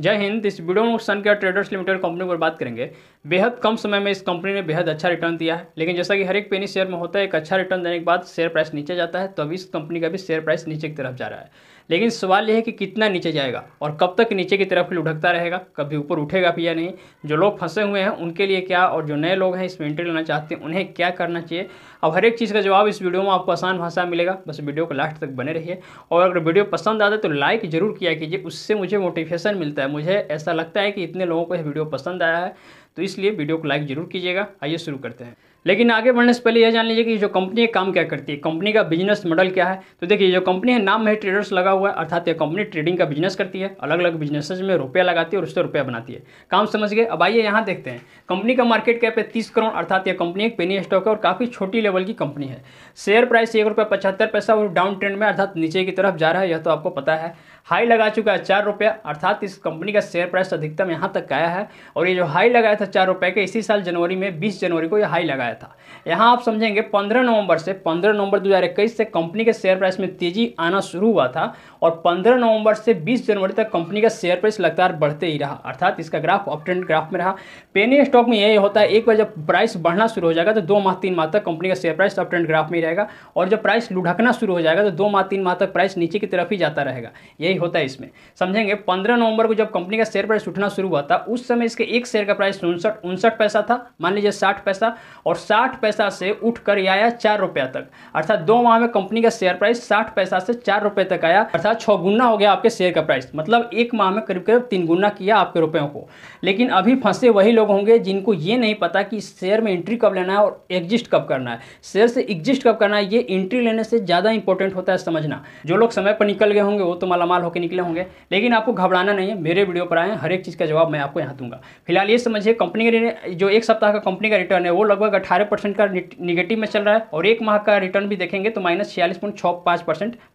जय हिंद इस वीडियो में Sun Care Traders Limited company पर बात करेंगे बेहद कम समय में इस कंपनी ने बेहद अच्छा रिटर्न दिया है लेकिन जैसा कि हर एक पेनी शेयर में होता है एक अच्छा रिटर्न देने के बाद शेयर प्राइस नीचे जाता है तो अभी इस कंपनी का भी शेयर प्राइस नीचे की तरफ जा रहा है लेकिन सवाल यह है कि कितना नीचे जाएगा और कब तक नीचे की तरफ लुढ़कता रहेगा कभी ऊपर उठेगा भी या नहीं जो लोग फंसे हुए हैं उनके लिए क्या और जो नए लोग हैं इसमें एंट्री लेना चाहते हैं उन्हें क्या करना चाहिए अब हर एक चीज़ का जवाब इस वीडियो में आपको आसान भाषा मिलेगा बस वीडियो को लास्ट तक बने रहिए और अगर वीडियो पसंद आता है तो लाइक जरूर किया कीजिए उससे मुझे मोटिवेशन मिलता है है मुझे ऐसा लगता है कि इतने लोगों को यह वीडियो पसंद आया है तो इसलिए वीडियो को लाइक जरूर कीजिएगा आइए शुरू करते हैं लेकिन आगे बढ़ने से पहले यह जान लीजिए कि जो कंपनी काम क्या करती है कंपनी का बिजनेस मॉडल क्या है तो देखिए जो कंपनी है नाम में ट्रेडर्स लगा हुआ है अर्थात यह कंपनी ट्रेडिंग का बिजनेस करती है अलग अलग बिजनेसेस में रुपया लगाती है और उससे रुपया बनाती है काम समझ गए अब आइए यहाँ देखते हैं कंपनी का मार्केट कैप है तीस करोड़ अर्थात यह कंपनी एक पेनी स्टॉक है और काफ़ी छोटी लेवल की कंपनी है शेयर प्राइस एक रुपये पचहत्तर पैसा और डाउन ट्रेंड में अर्थात नीचे की तरफ जा रहा है यह तो आपको पता है हाई लगा चुका है चार रुपया अर्थात इस कंपनी का शेयर प्राइस अधिकतम यहाँ तक आया है और ये जो हाई लगाया था चार रुपये के इसी साल जनवरी में बीस जनवरी को ये हाई लगाया था यहाँ आप समझेंगे पंद्रह नवंबर से पंद्रह नवंबर दो से कंपनी के शेयर प्राइस में तेजी आना शुरू हुआ था और पंद्रह नवंबर से बीस जनवरी तक कंपनी का शेयर प्राइस लगातार बढ़ते ही रहा अर्थात इसका ग्राफ ऑप्ट्रेंड ग्राफ में रहा पेनी स्टॉक में यही होता है एक बार जब प्राइस बढ़ना शुरू हो जाएगा तो दो माह तीन माह तक कंपनी का शेयर प्राइस अपट्रेंड ग्राफ में ही रहेगा और जब प्राइस लुढ़कना शुरू हो जाएगा तो दो माह तीन माह तक प्राइस नीचे की तरफ ही जाता रहेगा यही होता है इसमें समझेंगे पंद्रह नवंबर को जब कंपनी का शेयर प्राइस उठना शुरू हुआ था उस समय इसके एक शेयर का प्राइस उनसठ उनसठ पैसा था मान लीजिए साठ पैसा और साठ पैसा से उठ कर आया चार रुपया तक अर्थात दो माह में कंपनी का शेयर प्राइस साठ पैसा से चार रुपये तक आया अर्थात छः गुना हो गया आपके शेयर का प्राइस मतलब एक माह में करीब करीब तीन गुना किया आपके रुपयों को लेकिन अभी फंसे वही लोग होंगे जिनको ये नहीं पता कि शेयर में एंट्री कब लेना है और एग्जिस्ट कब करना है शेयर से एग्जिस्ट कब करना है ये एंट्री लेने से ज़्यादा इंपॉर्टेंट होता है समझना जो लोग समय पर निकल गए होंगे वो तो मालामाल इस्तेमाल होकर निकले होंगे लेकिन आपको घबराना नहीं है मेरे वीडियो पर आए हर एक चीज़ का जवाब मैं आपको यहाँ दूंगा फिलहाल ये समझिए कंपनी का जो एक सप्ताह का कंपनी का रिटर्न है वो लगभग अठारह का निगेटिव में चल रहा है और एक माह का रिटर्न भी देखेंगे तो माइनस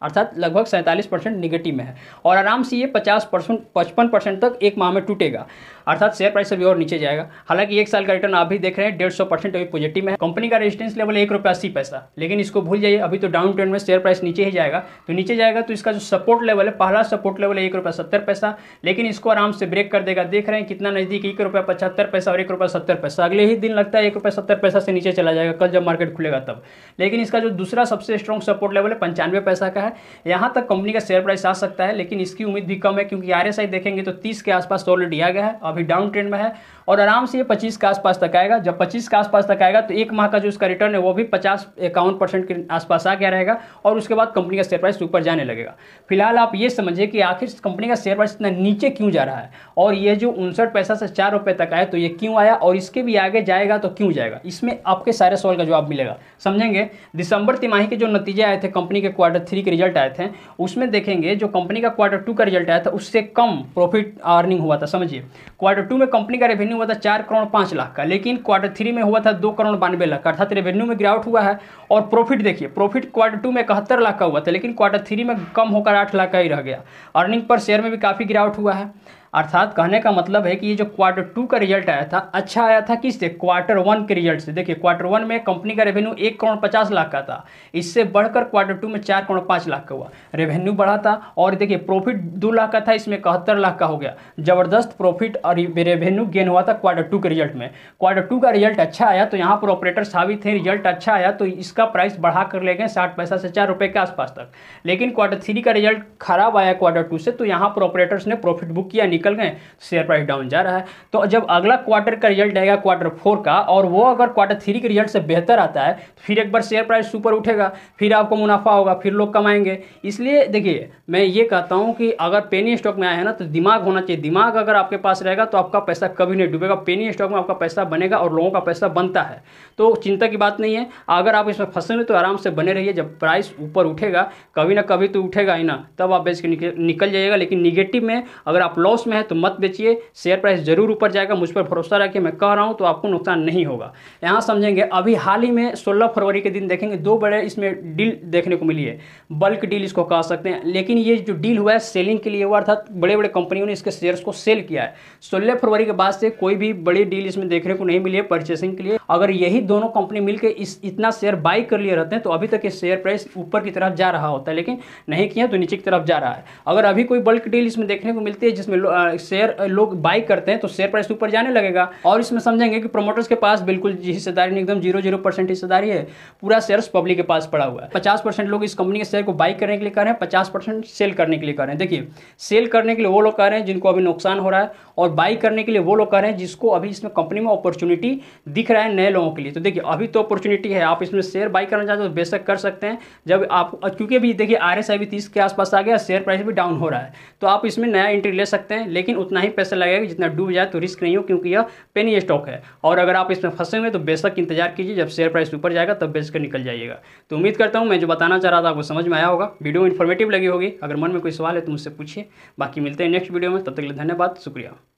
अर्थात लगभग सैंतालीस परसेंट निगेटिव में है और आराम से ये पचास परसेंट परसेंट तक एक माह में टूटेगा अर्थात शेयर प्राइस अभी और नीचे जाएगा हालांकि एक साल का रिटर्न आप भी देख रहे हैं डेढ़ सौ परसेंट अभी पॉजिटिव है कंपनी का रेजिस्टेंस लेवल एक रुपया अस्सी पैसा लेकिन इसको भूल जाइए अभी तो डाउन ट्रेंड में शेयर प्राइस नीचे ही जाएगा तो नीचे जाएगा तो इसका जो सपोर्ट लेवल है पहला सपोर्ट लेवल है एक रुपया सत्तर पैसा लेकिन इसको आराम से ब्रेक कर देगा देख रहे हैं कितना नज़दीक एक रुपया पचहत्तर पैसा और एक रुपया सत्तर पैसा अगले ही दिन लगता है एक रुपया सत्तर पैसा से नीचे चला जाएगा कल जब मार्केट खुलेगा तब लेकिन इसका जो दूसरा सबसे स्ट्रॉन्ग सपोर्ट लेवल है पंचानवे पैसा का है यहाँ तक कंपनी का शेयर प्राइस आ सकता है लेकिन इसकी उम्मीद भी कम है क्योंकि आर देखेंगे तो तीस के आसपास सोलर आ गया है अभी डाउन ट्रेंड में है और आराम से ये पच्चीस के आसपास तक आएगा जब पच्चीस के आसपास तक आएगा तो एक माह का जो इसका रिटर्न है वो भी पचास इक्यावन परसेंट के आसपास आ गया रहेगा और उसके बाद कंपनी का शेयर प्राइस ऊपर जाने लगेगा फिलहाल आप ये समझिए कि आखिर इस कंपनी का शेयर प्राइस इतना नीचे क्यों जा रहा है और ये जो उनसठ पैसा से चार रुपये तक आया तो ये क्यों आया और इसके भी आगे जाएगा तो क्यों जाएगा इसमें आपके सारे सवाल का जवाब मिलेगा समझेंगे दिसंबर तिमाही के जो नतीजे आए थे कंपनी के क्वार्टर थ्री के रिजल्ट आए थे उसमें देखेंगे जो कंपनी का क्वार्टर टू का रिजल्ट आया था उससे कम प्रॉफिट अर्निंग हुआ था समझिए क्वार्टर टू में कंपनी का रेवेन्यू हुआ था चार करोड़ पाँच लाख का लेकिन क्वार्टर थ्री में हुआ था दो करोड़ बानवे लाख अर्थात रेवेन्यू में गिरावट हुआ है और प्रॉफिट देखिए प्रॉफिट क्वार्टर टू में इकहत्तर लाख का हुआ था लेकिन क्वार्टर थ्री में कम होकर आठ लाख का ही रह गया गया अर्निंग पर शेयर में भी काफ़ी गिरावट हुआ है अर्थात कहने का मतलब है कि ये जो क्वार्टर टू का रिजल्ट आया था अच्छा आया था किससे क्वार्टर वन के रिजल्ट से देखिए क्वार्टर वन में कंपनी का रेवेन्यू एक करोड़ पचास लाख का था इससे बढ़कर क्वार्टर टू में चार करोड़ पाँच लाख का हुआ रेवेन्यू बढ़ा था और देखिए प्रॉफिट दो लाख का था इसमें इकहत्तर लाख का हो गया जबरदस्त प्रॉफिट और रेवेन्यू गेन हुआ था क्वार्टर टू के रिजल्ट में क्वार्टर टू का रिजल्ट अच्छा आया तो यहाँ पर ऑपरेटर साबित थे रिजल्ट अच्छा आया तो इसका प्राइस बढ़ा कर ले गए साठ पैसा से चार रुपये के आसपास तक लेकिन क्वार्टर थ्री का रिजल्ट खराब आया क्वार्टर टू से तो यहाँ पर ऑपरेटर्स ने प्रॉफिट बुक किया निकल गए शेयर प्राइस डाउन जा रहा है तो जब अगला क्वार्टर का रिजल्ट आएगा क्वार्टर फोर का और वो अगर क्वार्टर थ्री के रिजल्ट से बेहतर आता है तो फिर एक बार शेयर प्राइस सुपर उठेगा फिर आपको मुनाफा होगा फिर लोग कमाएंगे इसलिए देखिए मैं ये कहता हूँ कि अगर पेनी स्टॉक में आए हैं ना तो दिमाग होना चाहिए दिमाग अगर आपके पास रहेगा तो आपका पैसा कभी नहीं डूबेगा पेनी स्टॉक में आपका पैसा बनेगा और लोगों का पैसा बनता है तो चिंता की बात नहीं है अगर आप इसमें फंसे हुए तो आराम से बने रहिए जब प्राइस ऊपर उठेगा कभी ना कभी तो उठेगा ही ना तब आप बेच के निकल जाइएगा लेकिन निगेटिव में अगर आप लॉस में में है तो मत बेचिए शेयर प्राइस जरूर ऊपर जाएगा मुझ पर भरोसा रखिए मैं कह रहा हूँ तो आपको नुकसान नहीं होगा यहाँ समझेंगे अभी हाल ही में सोलह फरवरी के दिन देखेंगे दो बड़े इसमें डील देखने को मिली है बल्क डील इसको कह सकते हैं लेकिन ये जो डील हुआ है सेलिंग के लिए हुआ अर्थात बड़े बड़े कंपनियों ने इसके शेयर्स को सेल किया है सोलह फरवरी के बाद से कोई भी बड़ी डील इसमें देखने को नहीं मिली है परचेसिंग के लिए अगर यही दोनों कंपनी मिलकर इस इतना शेयर बाई कर लिए रहते हैं तो अभी तक ये शेयर प्राइस ऊपर की तरफ जा रहा होता है लेकिन नहीं किया तो नीचे की तरफ जा रहा है अगर अभी कोई बल्क डील इसमें देखने को मिलती है जिसमें शेयर लोग बाई करते हैं तो शेयर प्राइस ऊपर जाने लगेगा और इसमें समझेंगे कि प्रोमोटर्स के पास बिल्कुल हिस्सेदारी एकदम जीरो जीरो परसेंट हिस्सेदारी है पूरा शेयर पब्लिक के पास पड़ा हुआ है पचास परसेंट लोग इस कंपनी के शेयर को बाई करने के लिए कर रहे हैं पचास परसेंट सेल करने के लिए कर रहे हैं देखिए सेल करने के लिए वो लोग कर रहे हैं जिनको अभी नुकसान हो रहा है और बाई करने के लिए वो लोग कर रहे हैं जिसको अभी इसमें कंपनी में अपॉर्चुनिटी दिख रहा है नए लोगों के लिए तो देखिए अभी तो अपॉर्चुनिटी है आप इसमें शेयर बाई करना चाहते हो तो बेशक कर सकते हैं जब आप क्योंकि अभी देखिए आर एस आई भी तीस के आसपास आ गया शेयर प्राइस भी डाउन हो रहा है तो आप इसमें नया एंट्री ले सकते हैं है लेकिन उतना ही पैसा लगेगा जितना डूब जाए तो रिस्क नहीं हो क्योंकि यह पेनी स्टॉक है और अगर आप इसमें फंसे हुए तो बेशक इंतजार कीजिए जब शेयर प्राइस ऊपर जाएगा तब बेच कर निकल जाइएगा तो उम्मीद करता हूँ मैं जो बताना चाह रहा था आपको समझ में आया होगा वीडियो इन्फॉर्मेटिव लगी होगी अगर मन में कोई सवाल है तो मुझसे पूछिए बाकी मिलते हैं नेक्स्ट वीडियो में तब तक के लिए धन्यवाद शुक्रिया